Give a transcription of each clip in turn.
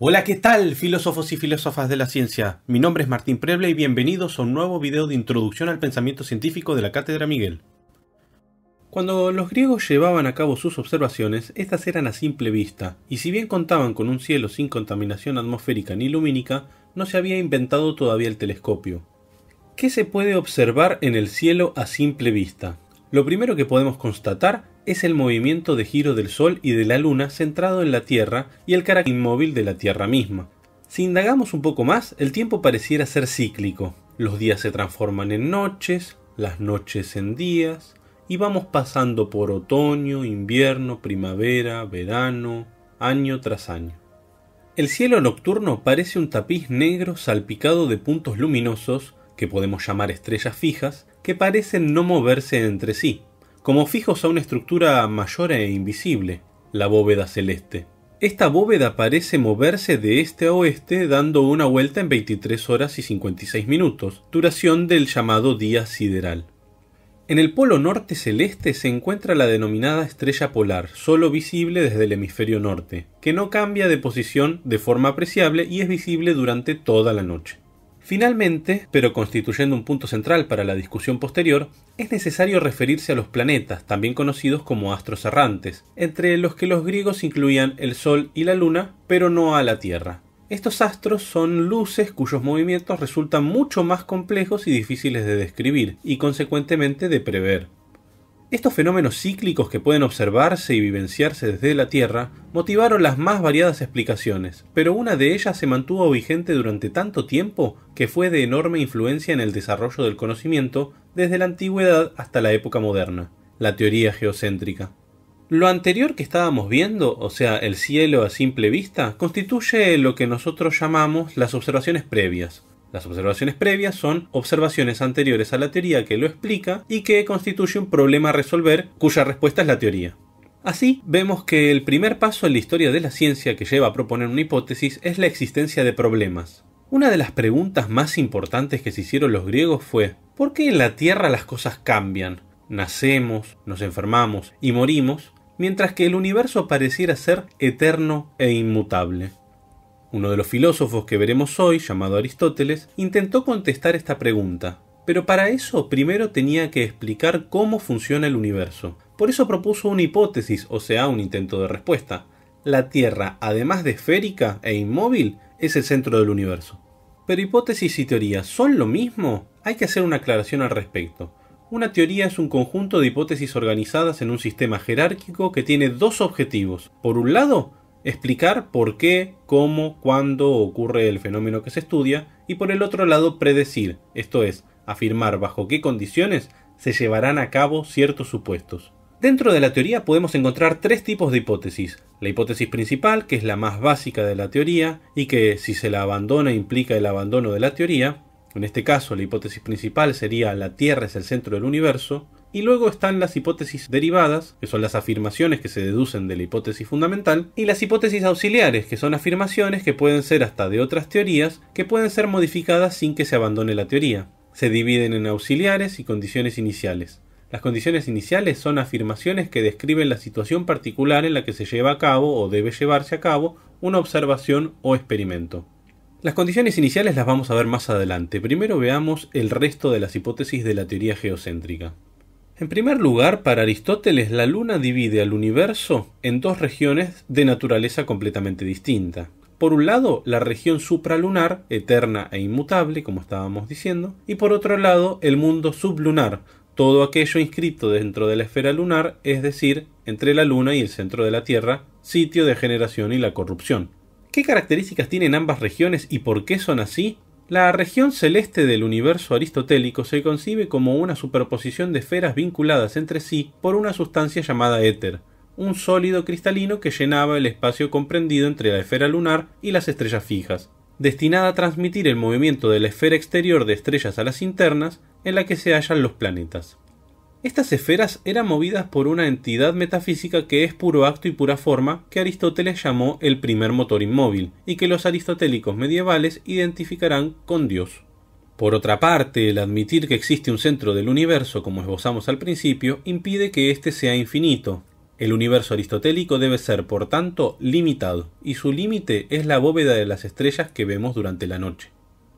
Hola, ¿qué tal, filósofos y filósofas de la ciencia? Mi nombre es Martín Preble y bienvenidos a un nuevo video de introducción al pensamiento científico de la Cátedra Miguel. Cuando los griegos llevaban a cabo sus observaciones, estas eran a simple vista, y si bien contaban con un cielo sin contaminación atmosférica ni lumínica, no se había inventado todavía el telescopio. ¿Qué se puede observar en el cielo a simple vista? Lo primero que podemos constatar es el movimiento de giro del Sol y de la Luna centrado en la Tierra y el carácter inmóvil de la Tierra misma. Si indagamos un poco más, el tiempo pareciera ser cíclico. Los días se transforman en noches, las noches en días, y vamos pasando por otoño, invierno, primavera, verano, año tras año. El cielo nocturno parece un tapiz negro salpicado de puntos luminosos, que podemos llamar estrellas fijas, que parecen no moverse entre sí como fijos a una estructura mayor e invisible, la bóveda celeste. Esta bóveda parece moverse de este a oeste dando una vuelta en 23 horas y 56 minutos, duración del llamado día sideral. En el polo norte celeste se encuentra la denominada estrella polar, solo visible desde el hemisferio norte, que no cambia de posición de forma apreciable y es visible durante toda la noche. Finalmente, pero constituyendo un punto central para la discusión posterior, es necesario referirse a los planetas, también conocidos como astros errantes, entre los que los griegos incluían el Sol y la Luna, pero no a la Tierra. Estos astros son luces cuyos movimientos resultan mucho más complejos y difíciles de describir, y consecuentemente de prever. Estos fenómenos cíclicos que pueden observarse y vivenciarse desde la Tierra motivaron las más variadas explicaciones, pero una de ellas se mantuvo vigente durante tanto tiempo que fue de enorme influencia en el desarrollo del conocimiento desde la antigüedad hasta la época moderna, la teoría geocéntrica. Lo anterior que estábamos viendo, o sea, el cielo a simple vista, constituye lo que nosotros llamamos las observaciones previas, las observaciones previas son observaciones anteriores a la teoría que lo explica y que constituye un problema a resolver cuya respuesta es la teoría. Así, vemos que el primer paso en la historia de la ciencia que lleva a proponer una hipótesis es la existencia de problemas. Una de las preguntas más importantes que se hicieron los griegos fue ¿por qué en la Tierra las cosas cambian? Nacemos, nos enfermamos y morimos, mientras que el universo pareciera ser eterno e inmutable. Uno de los filósofos que veremos hoy, llamado Aristóteles, intentó contestar esta pregunta, pero para eso primero tenía que explicar cómo funciona el universo. Por eso propuso una hipótesis, o sea, un intento de respuesta. La Tierra, además de esférica e inmóvil, es el centro del universo. Pero hipótesis y teoría son lo mismo? Hay que hacer una aclaración al respecto. Una teoría es un conjunto de hipótesis organizadas en un sistema jerárquico que tiene dos objetivos. Por un lado, explicar por qué, cómo, cuándo ocurre el fenómeno que se estudia y por el otro lado predecir, esto es, afirmar bajo qué condiciones se llevarán a cabo ciertos supuestos. Dentro de la teoría podemos encontrar tres tipos de hipótesis. La hipótesis principal, que es la más básica de la teoría y que si se la abandona implica el abandono de la teoría. En este caso, la hipótesis principal sería la Tierra es el centro del universo. Y luego están las hipótesis derivadas, que son las afirmaciones que se deducen de la hipótesis fundamental, y las hipótesis auxiliares, que son afirmaciones que pueden ser hasta de otras teorías, que pueden ser modificadas sin que se abandone la teoría. Se dividen en auxiliares y condiciones iniciales. Las condiciones iniciales son afirmaciones que describen la situación particular en la que se lleva a cabo o debe llevarse a cabo una observación o experimento. Las condiciones iniciales las vamos a ver más adelante. Primero veamos el resto de las hipótesis de la teoría geocéntrica. En primer lugar, para Aristóteles, la Luna divide al universo en dos regiones de naturaleza completamente distinta. Por un lado, la región supralunar, eterna e inmutable, como estábamos diciendo, y por otro lado, el mundo sublunar, todo aquello inscrito dentro de la esfera lunar, es decir, entre la Luna y el centro de la Tierra, sitio de generación y la corrupción. ¿Qué características tienen ambas regiones y por qué son así? La región celeste del universo aristotélico se concibe como una superposición de esferas vinculadas entre sí por una sustancia llamada éter, un sólido cristalino que llenaba el espacio comprendido entre la esfera lunar y las estrellas fijas, destinada a transmitir el movimiento de la esfera exterior de estrellas a las internas en la que se hallan los planetas. Estas esferas eran movidas por una entidad metafísica que es puro acto y pura forma, que Aristóteles llamó el primer motor inmóvil, y que los aristotélicos medievales identificarán con Dios. Por otra parte, el admitir que existe un centro del universo, como esbozamos al principio, impide que éste sea infinito. El universo aristotélico debe ser, por tanto, limitado, y su límite es la bóveda de las estrellas que vemos durante la noche.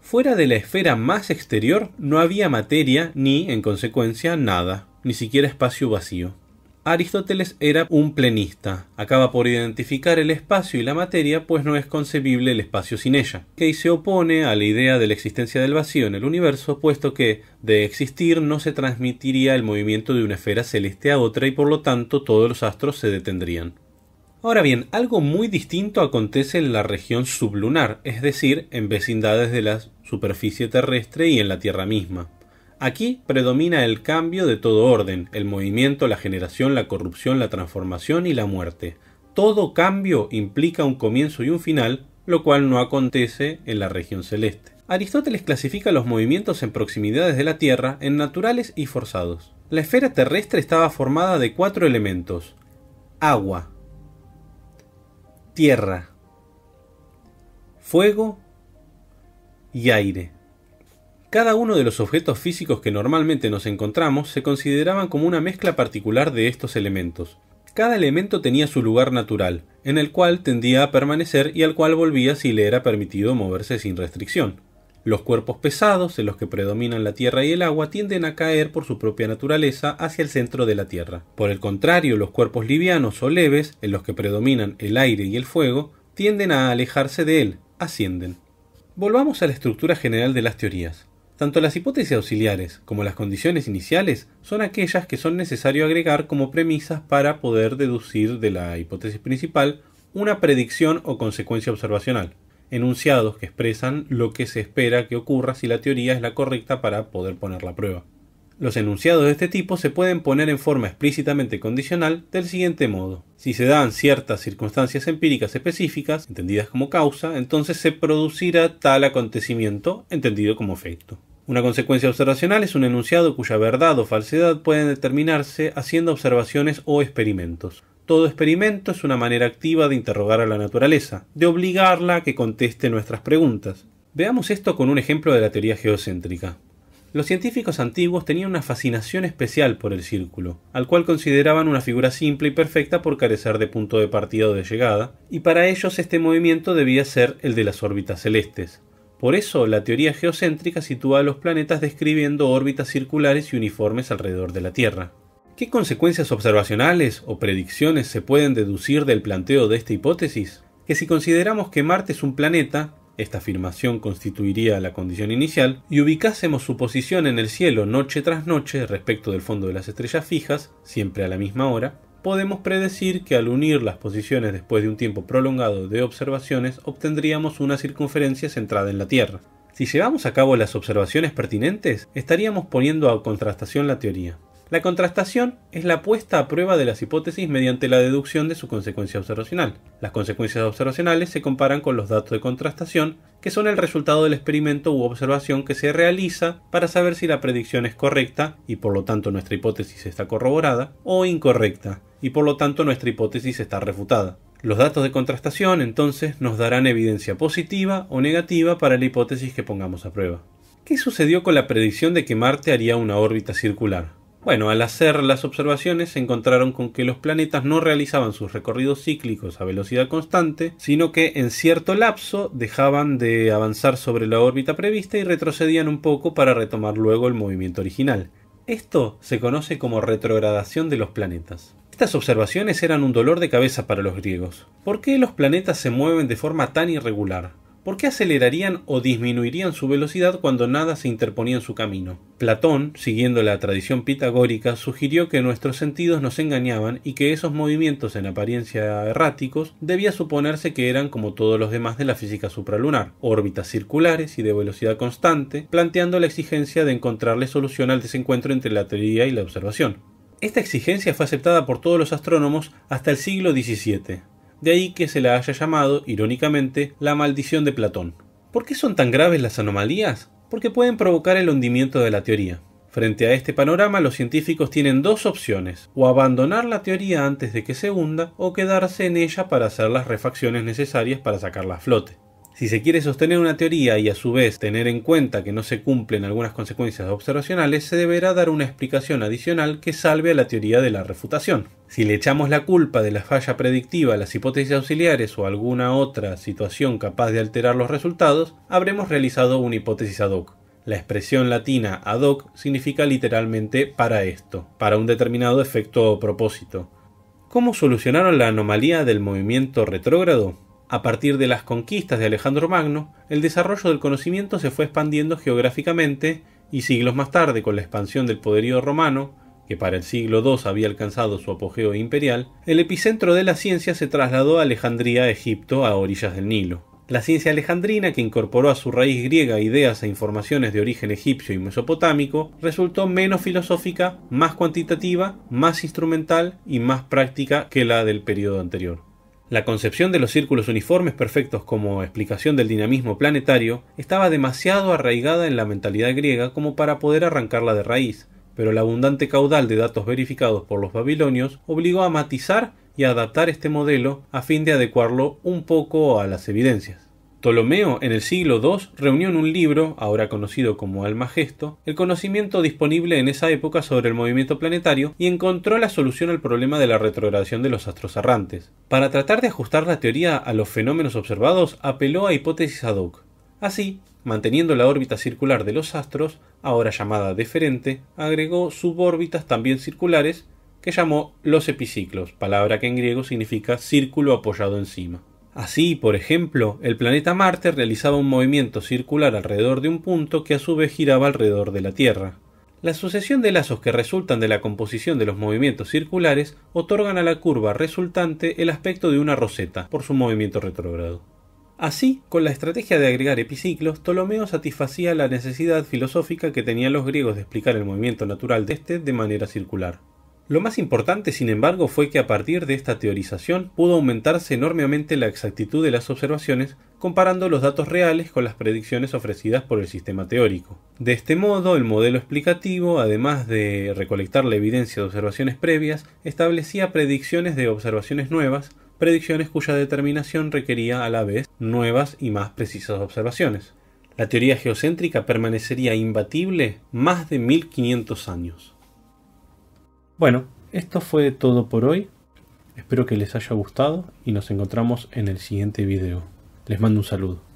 Fuera de la esfera más exterior no había materia ni, en consecuencia, nada ni siquiera espacio vacío. Aristóteles era un plenista. Acaba por identificar el espacio y la materia, pues no es concebible el espacio sin ella. Que se opone a la idea de la existencia del vacío en el universo, puesto que, de existir, no se transmitiría el movimiento de una esfera celeste a otra y por lo tanto todos los astros se detendrían. Ahora bien, algo muy distinto acontece en la región sublunar, es decir, en vecindades de la superficie terrestre y en la Tierra misma. Aquí predomina el cambio de todo orden, el movimiento, la generación, la corrupción, la transformación y la muerte. Todo cambio implica un comienzo y un final, lo cual no acontece en la región celeste. Aristóteles clasifica los movimientos en proximidades de la Tierra en naturales y forzados. La esfera terrestre estaba formada de cuatro elementos. Agua, tierra, fuego y aire. Cada uno de los objetos físicos que normalmente nos encontramos se consideraban como una mezcla particular de estos elementos. Cada elemento tenía su lugar natural, en el cual tendía a permanecer y al cual volvía si le era permitido moverse sin restricción. Los cuerpos pesados, en los que predominan la tierra y el agua, tienden a caer por su propia naturaleza hacia el centro de la tierra. Por el contrario, los cuerpos livianos o leves, en los que predominan el aire y el fuego, tienden a alejarse de él, ascienden. Volvamos a la estructura general de las teorías. Tanto las hipótesis auxiliares como las condiciones iniciales son aquellas que son necesario agregar como premisas para poder deducir de la hipótesis principal una predicción o consecuencia observacional, enunciados que expresan lo que se espera que ocurra si la teoría es la correcta para poder poner la prueba. Los enunciados de este tipo se pueden poner en forma explícitamente condicional del siguiente modo. Si se dan ciertas circunstancias empíricas específicas, entendidas como causa, entonces se producirá tal acontecimiento, entendido como efecto. Una consecuencia observacional es un enunciado cuya verdad o falsedad pueden determinarse haciendo observaciones o experimentos. Todo experimento es una manera activa de interrogar a la naturaleza, de obligarla a que conteste nuestras preguntas. Veamos esto con un ejemplo de la teoría geocéntrica. Los científicos antiguos tenían una fascinación especial por el círculo, al cual consideraban una figura simple y perfecta por carecer de punto de partida o de llegada, y para ellos este movimiento debía ser el de las órbitas celestes. Por eso, la teoría geocéntrica sitúa a los planetas describiendo órbitas circulares y uniformes alrededor de la Tierra. ¿Qué consecuencias observacionales o predicciones se pueden deducir del planteo de esta hipótesis? Que si consideramos que Marte es un planeta, esta afirmación constituiría la condición inicial, y ubicásemos su posición en el cielo noche tras noche respecto del fondo de las estrellas fijas, siempre a la misma hora, podemos predecir que al unir las posiciones después de un tiempo prolongado de observaciones obtendríamos una circunferencia centrada en la Tierra. Si llevamos a cabo las observaciones pertinentes, estaríamos poniendo a contrastación la teoría. La contrastación es la puesta a prueba de las hipótesis mediante la deducción de su consecuencia observacional. Las consecuencias observacionales se comparan con los datos de contrastación, que son el resultado del experimento u observación que se realiza para saber si la predicción es correcta, y por lo tanto nuestra hipótesis está corroborada, o incorrecta, y por lo tanto nuestra hipótesis está refutada. Los datos de contrastación entonces nos darán evidencia positiva o negativa para la hipótesis que pongamos a prueba. ¿Qué sucedió con la predicción de que Marte haría una órbita circular? Bueno, al hacer las observaciones se encontraron con que los planetas no realizaban sus recorridos cíclicos a velocidad constante, sino que en cierto lapso dejaban de avanzar sobre la órbita prevista y retrocedían un poco para retomar luego el movimiento original. Esto se conoce como retrogradación de los planetas. Estas observaciones eran un dolor de cabeza para los griegos. ¿Por qué los planetas se mueven de forma tan irregular? ¿Por qué acelerarían o disminuirían su velocidad cuando nada se interponía en su camino? Platón, siguiendo la tradición pitagórica, sugirió que nuestros sentidos nos engañaban y que esos movimientos en apariencia erráticos debía suponerse que eran como todos los demás de la física supralunar, órbitas circulares y de velocidad constante, planteando la exigencia de encontrarle solución al desencuentro entre la teoría y la observación. Esta exigencia fue aceptada por todos los astrónomos hasta el siglo XVII de ahí que se la haya llamado, irónicamente, la maldición de Platón. ¿Por qué son tan graves las anomalías? Porque pueden provocar el hundimiento de la teoría. Frente a este panorama, los científicos tienen dos opciones, o abandonar la teoría antes de que se hunda, o quedarse en ella para hacer las refacciones necesarias para sacarla a flote. Si se quiere sostener una teoría y a su vez tener en cuenta que no se cumplen algunas consecuencias observacionales, se deberá dar una explicación adicional que salve a la teoría de la refutación. Si le echamos la culpa de la falla predictiva a las hipótesis auxiliares o alguna otra situación capaz de alterar los resultados, habremos realizado una hipótesis ad hoc. La expresión latina ad hoc significa literalmente para esto, para un determinado efecto o propósito. ¿Cómo solucionaron la anomalía del movimiento retrógrado? A partir de las conquistas de Alejandro Magno, el desarrollo del conocimiento se fue expandiendo geográficamente y siglos más tarde, con la expansión del poderío romano, que para el siglo II había alcanzado su apogeo imperial, el epicentro de la ciencia se trasladó a Alejandría, Egipto, a orillas del Nilo. La ciencia alejandrina, que incorporó a su raíz griega ideas e informaciones de origen egipcio y mesopotámico, resultó menos filosófica, más cuantitativa, más instrumental y más práctica que la del periodo anterior. La concepción de los círculos uniformes perfectos como explicación del dinamismo planetario estaba demasiado arraigada en la mentalidad griega como para poder arrancarla de raíz, pero el abundante caudal de datos verificados por los babilonios obligó a matizar y adaptar este modelo a fin de adecuarlo un poco a las evidencias. Ptolomeo en el siglo II reunió en un libro, ahora conocido como Almagesto, el conocimiento disponible en esa época sobre el movimiento planetario y encontró la solución al problema de la retrogradación de los astros errantes. Para tratar de ajustar la teoría a los fenómenos observados, apeló a hipótesis ad hoc. Así, manteniendo la órbita circular de los astros, ahora llamada deferente, agregó subórbitas también circulares, que llamó los epiciclos, palabra que en griego significa círculo apoyado encima. Así, por ejemplo, el planeta Marte realizaba un movimiento circular alrededor de un punto que a su vez giraba alrededor de la Tierra. La sucesión de lazos que resultan de la composición de los movimientos circulares otorgan a la curva resultante el aspecto de una roseta por su movimiento retrógrado. Así, con la estrategia de agregar epiciclos, Ptolomeo satisfacía la necesidad filosófica que tenían los griegos de explicar el movimiento natural de este de manera circular. Lo más importante, sin embargo, fue que a partir de esta teorización pudo aumentarse enormemente la exactitud de las observaciones comparando los datos reales con las predicciones ofrecidas por el sistema teórico. De este modo, el modelo explicativo, además de recolectar la evidencia de observaciones previas, establecía predicciones de observaciones nuevas, predicciones cuya determinación requería a la vez nuevas y más precisas observaciones. La teoría geocéntrica permanecería imbatible más de 1500 años. Bueno, esto fue todo por hoy. Espero que les haya gustado y nos encontramos en el siguiente video. Les mando un saludo.